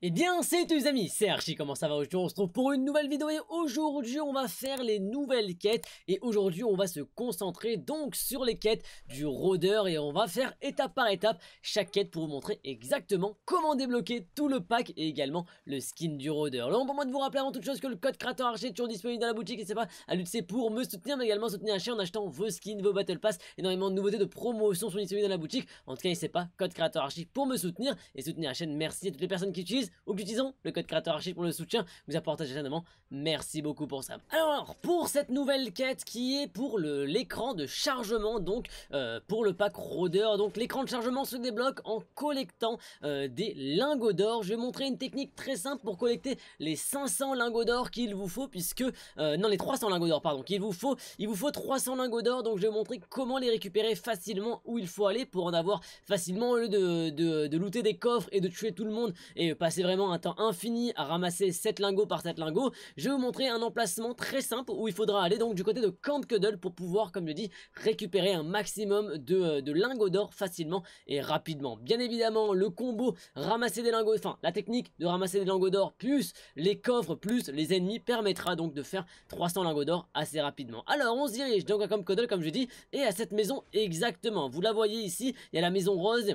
Et eh bien, c'est les amis, c'est Archie, comment ça va Aujourd'hui, on se retrouve pour une nouvelle vidéo et aujourd'hui, on va faire les nouvelles quêtes et aujourd'hui, on va se concentrer donc sur les quêtes du rôdeur et on va faire étape par étape chaque quête pour vous montrer exactement comment débloquer tout le pack et également le skin du rôdeur. Là, pour moi de vous rappeler avant toute chose que le code créateur Archie est toujours disponible dans la boutique et c'est pas à lutter pour me soutenir mais également soutenir chaîne en achetant vos skins, vos battle pass, énormément de nouveautés de promotion sont disponibles dans la boutique. En tout cas, n'hésitez pas, code créateur Archie pour me soutenir et soutenir la chaîne. Merci à toutes les personnes qui utilisent entreprise ou utilisant le code créateur Archive pour le soutien vous apporte évidemment. Merci beaucoup pour ça. Alors, pour cette nouvelle quête qui est pour l'écran de chargement, donc euh, pour le pack Rodeur, donc l'écran de chargement se débloque en collectant euh, des lingots d'or. Je vais montrer une technique très simple pour collecter les 500 lingots d'or qu'il vous faut puisque... Euh, non, les 300 lingots d'or, pardon, qu'il vous faut. Il vous faut 300 lingots d'or, donc je vais vous montrer comment les récupérer facilement, où il faut aller pour en avoir facilement au lieu de, de, de looter des coffres et de tuer tout le monde et passer c'est vraiment un temps infini à ramasser 7 lingots par 7 lingots, je vais vous montrer un emplacement très simple où il faudra aller donc du côté de Camp Cuddle pour pouvoir, comme je dis, récupérer un maximum euh, de, lingots d'or facilement et rapidement. Bien évidemment, le combo ramasser des lingots, enfin la technique de ramasser des lingots d'or plus les coffres plus les ennemis permettra donc de faire 300 lingots d'or assez rapidement. Alors on se dirige donc à Camp Cuddle comme je dis et à cette maison exactement. Vous la voyez ici, il y a la maison rose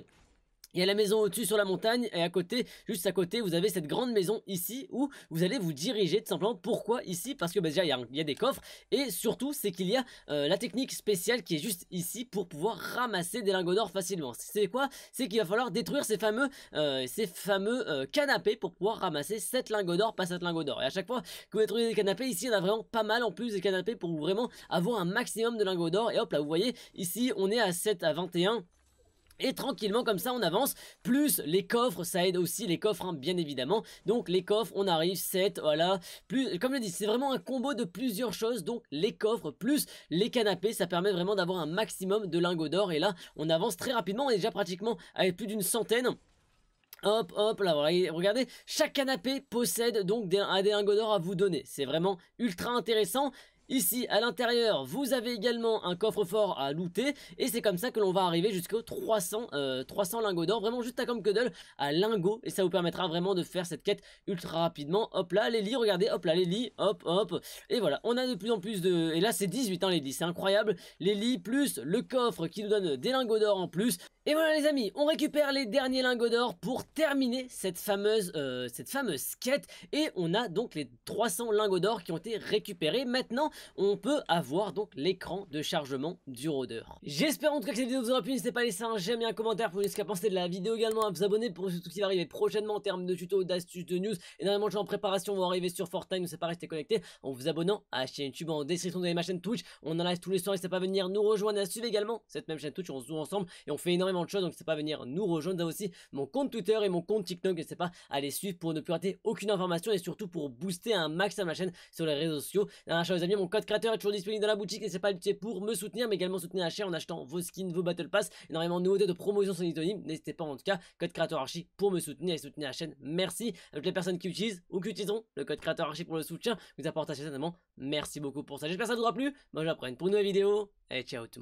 il y a la maison au-dessus sur la montagne et à côté, juste à côté, vous avez cette grande maison ici où vous allez vous diriger tout simplement. Pourquoi ici Parce que bah, déjà, il y, a, des coffres et surtout, c'est qu'il y a euh, la technique spéciale qui est juste ici pour pouvoir ramasser des lingots d'or facilement. C'est quoi C'est qu'il va falloir détruire ces fameux, euh, ces fameux euh, canapés pour pouvoir ramasser 7 lingots d'or, pas 7 lingots d'or. Et à chaque fois que vous détruisez des canapés, ici, on a vraiment pas mal en plus des canapés pour vraiment avoir un maximum de lingots d'or. Et hop là, vous voyez, ici, on est à 7 à 21. Et tranquillement comme ça on avance, plus les coffres, ça aide aussi les coffres hein, bien évidemment. Donc les coffres, on arrive 7, voilà, plus, comme je dis, c'est vraiment un combo de plusieurs choses, donc les coffres plus les canapés, ça permet vraiment d'avoir un maximum de lingots d'or. Et là on avance très rapidement, on est déjà pratiquement avec plus d'une centaine. Hop, hop, là, regardez, chaque canapé possède donc des lingots d'or à vous donner. C'est vraiment ultra intéressant. Ici, à l'intérieur, vous avez également un coffre-fort à looter et c'est comme ça que l'on va arriver jusqu'aux 300, 300 euh, lingots d'or, vraiment juste à comme Cuddle, à lingots et ça vous permettra vraiment de faire cette quête ultra rapidement. Hop là, les lits, regardez, hop là, les lits, hop, hop. Et voilà, on a de plus en plus de... Et là, c'est 18 hein, les lits, c'est incroyable. Les lits plus le coffre qui nous donne des lingots d'or en plus. Et voilà les amis, on récupère les derniers lingots d'or pour terminer cette fameuse, euh, cette fameuse quête et on a donc les 300 lingots d'or qui ont été récupérés. Maintenant, on peut avoir donc l'écran de chargement du rôdeur. J'espère en tout cas que cette vidéo vous aura plu, n'hésitez pas à laisser un j'aime et un commentaire pour nous dire ce qu'à penser de la vidéo également, à vous abonner pour tout ce qui va arriver prochainement en termes de tutos, d'astuces, de news, énormément de choses en préparation vont arriver sur Fortnite, ne pas pas rester connecté en vous abonnant à la chaîne YouTube en description de ma chaîne Twitch, on en tous les soirs, n'hésitez pas à venir nous rejoindre à suivre également cette même chaîne Twitch, on se joue ensemble et on fait énormément de choses, donc n'hésitez pas à venir nous rejoindre, avez aussi mon compte Twitter et mon compte TikTok, n'hésitez pas à les suivre pour ne plus rater aucune information et surtout pour booster un maximum la chaîne sur les réseaux sociaux. Dernière chose les amis, mon code créateur est toujours disponible dans la boutique et c'est pas petite pour me soutenir, mais également soutenir la chaîne en achetant vos skins, vos battle pass, énormément de nouveautés de promotion sur disponibles, N'hésitez pas en tout cas, code créateur archi pour me soutenir et soutenir la chaîne. Merci à toutes les personnes qui utilisent ou qui utiliseront le code créateur archi pour le soutien. Vous apportez certainement. Merci beaucoup pour ça. J'espère que ça vous aura plu. Moi, je j'apprenne pour une nouvelle vidéo et ciao tout le monde.